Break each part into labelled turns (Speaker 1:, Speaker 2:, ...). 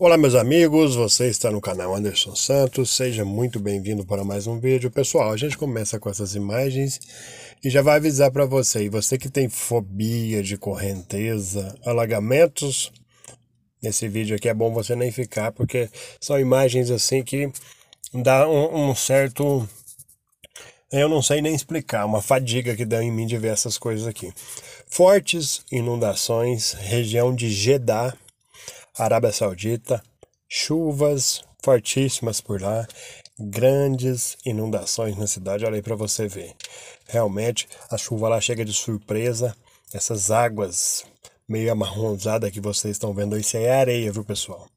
Speaker 1: Olá meus amigos, você está no canal Anderson Santos, seja muito bem-vindo para mais um vídeo. Pessoal, a gente começa com essas imagens e já vai avisar para você, e você que tem fobia de correnteza, alagamentos, nesse vídeo aqui é bom você nem ficar, porque são imagens assim que dá um, um certo... Eu não sei nem explicar, uma fadiga que dá em mim de ver essas coisas aqui. Fortes inundações, região de Jeddah, Arábia Saudita, chuvas fortíssimas por lá, grandes inundações na cidade. Olha aí para você ver. Realmente a chuva lá chega de surpresa. Essas águas meio amarronzada que vocês estão vendo isso é areia, viu, pessoal?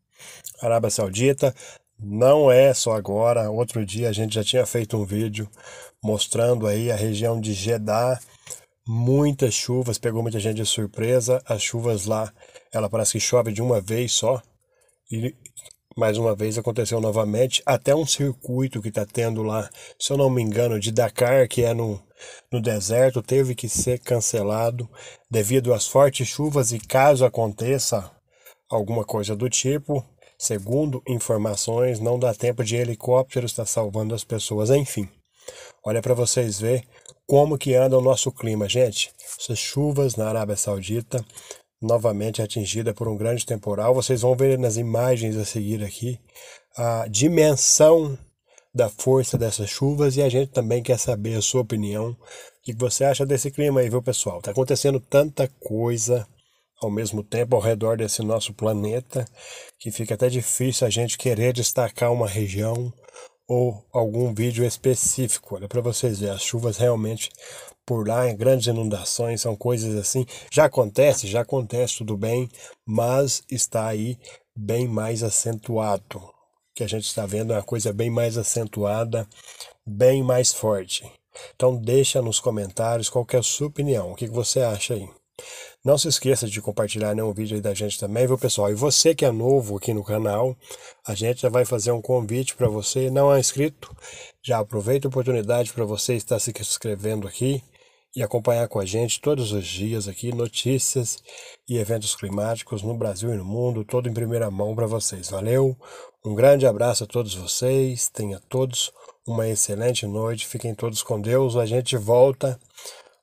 Speaker 1: Arábia Saudita não é só agora. Outro dia a gente já tinha feito um vídeo mostrando aí a região de Jeddah muitas chuvas, pegou muita gente de surpresa. As chuvas lá, ela parece que chove de uma vez só. E mais uma vez aconteceu novamente, até um circuito que está tendo lá, se eu não me engano, de Dakar, que é no, no deserto, teve que ser cancelado devido às fortes chuvas e caso aconteça alguma coisa do tipo, segundo informações, não dá tempo de helicóptero estar salvando as pessoas, enfim. Olha para vocês ver como que anda o nosso clima, gente? Essas chuvas na Arábia Saudita, novamente atingida por um grande temporal. Vocês vão ver nas imagens a seguir aqui a dimensão da força dessas chuvas e a gente também quer saber a sua opinião. O que você acha desse clima aí, viu, pessoal? Está acontecendo tanta coisa ao mesmo tempo ao redor desse nosso planeta que fica até difícil a gente querer destacar uma região ou algum vídeo específico. Olha para vocês verem, as chuvas realmente por lá, grandes inundações, são coisas assim. Já acontece, já acontece, tudo bem, mas está aí bem mais acentuado. O que a gente está vendo é uma coisa bem mais acentuada, bem mais forte. Então deixa nos comentários qual é a sua opinião, o que, que você acha aí. Não se esqueça de compartilhar nenhum né, vídeo aí da gente também, viu pessoal? E você que é novo aqui no canal, a gente já vai fazer um convite para você, não é inscrito, já aproveita a oportunidade para você estar se inscrevendo aqui e acompanhar com a gente todos os dias aqui notícias e eventos climáticos no Brasil e no mundo, todo em primeira mão para vocês. Valeu, um grande abraço a todos vocês, tenha todos uma excelente noite, fiquem todos com Deus, a gente volta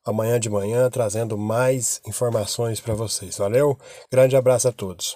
Speaker 1: amanhã de manhã trazendo mais informações para vocês. Valeu, grande abraço a todos.